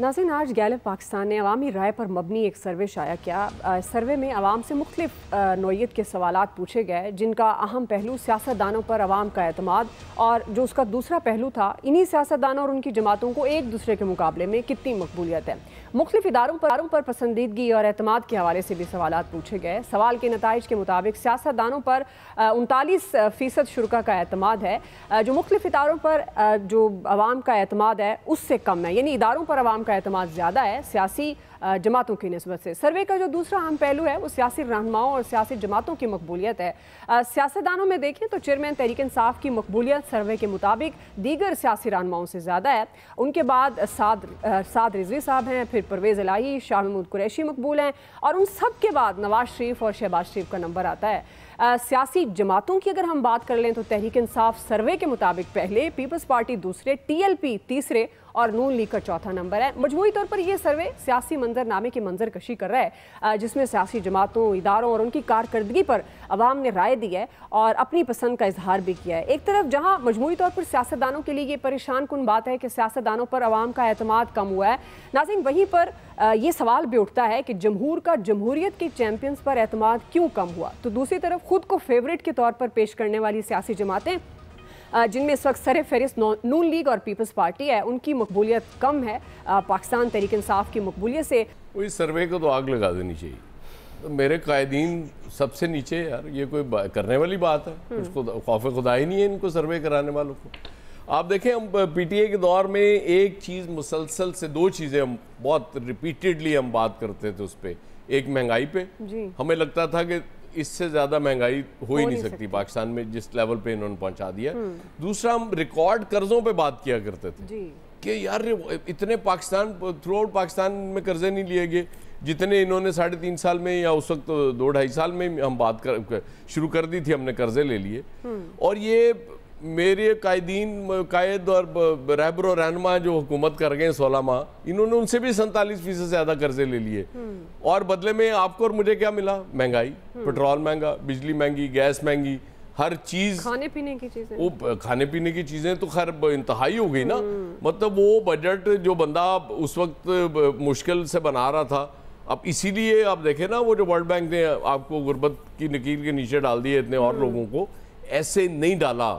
नाजिन आज गैलप पाकिस्तान ने अवामी राय पर मबनी एक सर्वे शाया किया सर्वे में आवाम से मुख्तफ नौीयत के सवाल पूछे गए जिनका अहम पहलू सियासतदानों पर आवाम का अतमाद और जो उसका दूसरा पहलू था इन्हीं सियासतदानों और उनकी जमातों को एक दूसरे के मुकाबले में कितनी मकबूलियत है मुख्तफ इदारों पर पर पसंदीदगी और अहतमाद के हवाले से भी सवाल पूछे गए सवाल के नतज के मुताबिक सियासतदानों पर उनतालीस फ़ीसद शुरा का अतमाद है जो मुख्तफ इदारों पर जो आवाम का अतमाद है उससे कम है यानी इदारों पर आवाम का अहतमाद ज़्यादा है सियासी जमातों की नस्बत से सर्वे का जो दूसरा अहम पहलू है वो सियासी रहनुमाओं और सियासी जमातों की मकबूलियत है सियासतदानों में देखें तो चेयरमैन तहरीक इंसाफ की मकबूलियत सर्वे के मुताबिक दीगर सियासी रहनुमाओं से ज़्यादा है उनके बाद साद साद रिजवी साहब हैं फिर परवेज़ अलाही शाह महमूद कुरैशी मकबूल हैं और उन सब के बाद नवाज शरीफ और शहबाज शरीफ का नंबर आता है सियासी जमातों की अगर हम बात कर लें तो तहरीक इंसाफ सर्वे के मुताबिक पहले पीपल्स पार्टी दूसरे टीएलपी तीसरे और नून लीग का चौथा नंबर है मजमू तौर पर यह सर्वे सियासी मंजरनामे की मंजर कशी कर रहा है जिसमें सियासी जमातों इदारों और उनकी कारकर्दगी पर आवाम ने राय दी है और अपनी पसंद का इजहार भी किया है एक तरफ जहाँ मजमू तौर पर सियासतदानों के लिए ये परेशान कन बात है कि सियासतदानों पर आवाम का अतमाद कम हुआ है नाजिन वहीं पर ये सवाल भी उठता है कि जमहूर का जमहूरीत के चैम्पियंस पर अहतमाद क्यों कम हुआ तो दूसरी तरफ खुद को फेवरेट के तौर पर पेश करने वाली सियासी जमातें जिनमें इस वक्त सर फहरिस्त नून लीग और पीपल्स पार्टी है उनकी मकबूलियत कम है पाकिस्तान तरीक इंसाफ की मकबूलियत से इस सर्वे को तो आग लगा देनी चाहिए तो मेरे कायदीन सबसे नीचे यार ये कोई करने वाली बात है उसको हम्म। खौफ खुदा ही नहीं है इनको सर्वे कराने वालों को आप देखें हम पीटीए के दौर में एक चीज़ मुसलसल से दो चीज़ें हम बहुत रिपीटेडली हम बात करते थे उस पर एक महंगाई पे हमें लगता था कि इससे ज़्यादा महंगाई हो ही नहीं, सकती, सकती पाकिस्तान में जिस लेवल पे इन्होंने पहुंचा दिया हम्म। दूसरा हम रिकॉर्ड कर्जों पे बात किया करते थे कि यार इतने पाकिस्तान थ्रू आउट पाकिस्तान में कर्जे नहीं लिए गए जितने इन्होंने साढ़े तीन साल में या उस वक्त दो ढाई साल में हम बात कर शुरू कर दी थी हमने कर्जे ले लिए हम्म। और ये मेरे कायदीन कायद और रहबर और रहनमा जो हुकूमत कर गए सोलह माह इन्होंने उनसे भी सैंतालीस फीसद ज़्यादा कर्जे ले लिए हम्म। और बदले में आपको और मुझे क्या मिला महंगाई हम्म। पेट्रोल महंगा बिजली महंगी गैस महंगी हर चीज़ खाने पीने की चीज़ें वो खाने पीने की चीज़ें तो खैर इंतहाई हो गई ना हम्म। मतलब वो बजट जो बंदा उस वक्त मुश्किल से बना रहा था अब इसीलिए आप देखे ना वो जो वर्ल्ड बैंक ने आपको गुर्बत की नकील के नीचे डाल दिए इतने और लोगों को ऐसे नहीं डाला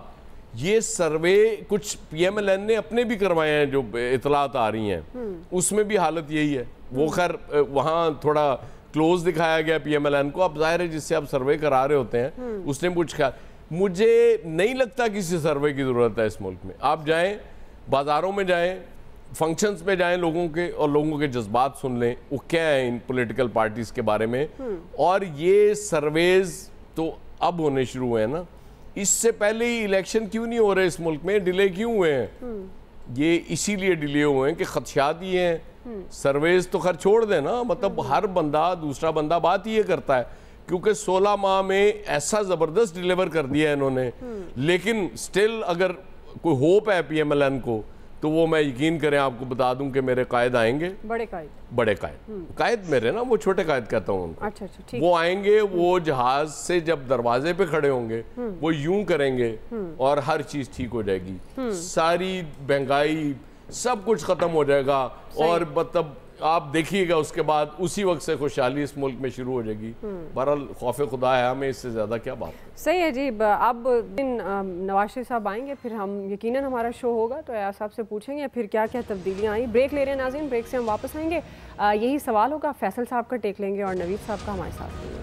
ये सर्वे कुछ पीएमएलएन ने अपने भी करवाए हैं जो इतलात आ रही हैं हम्म। उसमें भी हालत यही है वो हम्म। खैर वहाँ थोड़ा क्लोज दिखाया गया पीएमएलएन को अब जाहिर है जिससे आप सर्वे करा रहे होते हैं हम्म। उसने कुछ कहा मुझे नहीं लगता किसी सर्वे की ज़रूरत है इस मुल्क में आप जाएँ बाज़ारों में जाएँ फंक्शंस पे जाएं लोगों के और लोगों के जज्बात सुन लें वो क्या है इन पॉलिटिकल पार्टीज के बारे में और ये सर्वेज तो अब होने शुरू हुए हैं ना इससे पहले ही इलेक्शन क्यों नहीं हो रहे इस मुल्क में डिले क्यों हुए हैं हम्म। ये इसीलिए डिले हुए हैं कि खदशात ये हैं सर्वेज हम्म। तो खैर छोड़ देना मतलब हम्म। हर बंदा दूसरा बंदा बात ये करता है क्योंकि 16 माह में ऐसा ज़बरदस्त डिलीवर कर दिया इन्होंने लेकिन स्टिल अगर कोई होप है पीएमएलएन को तो वो मैं यकीन करें आपको बता दूं कि मेरे कायद आएंगे बड़े कायद बड़े कायद हम्म। कायद मेरे ना वो छोटे कायद कहता हूँ अच्छा अच्छा वो आएंगे वो जहाज से जब दरवाजे पे खड़े होंगे हम्म। वो यूं करेंगे हम्म। और हर चीज़ ठीक हो जाएगी सारी महंगाई सब कुछ ख़त्म हो जाएगा और मतलब आप देखिएगा उसके बाद उसी वक्त से खुशहाली इस मुल्क में शुरू हो जाएगी हम्म। बहरहाल खौफ खुदा है हमें इससे ज़्यादा क्या बात सही है जी अब दिन नवाज शरीफ साहब आएंगे फिर हम यकीन हमारा शो होगा तो आया साहब से पूछेंगे फिर क्या क्या तब्दीलियाँ आई ब्रेक ले रहे हैं नाजिन ब्रेक से हम वापस आएंगे यही सवाल होगा फैसल साहब का टेक लेंगे और नवीद साहब का हमारे साथ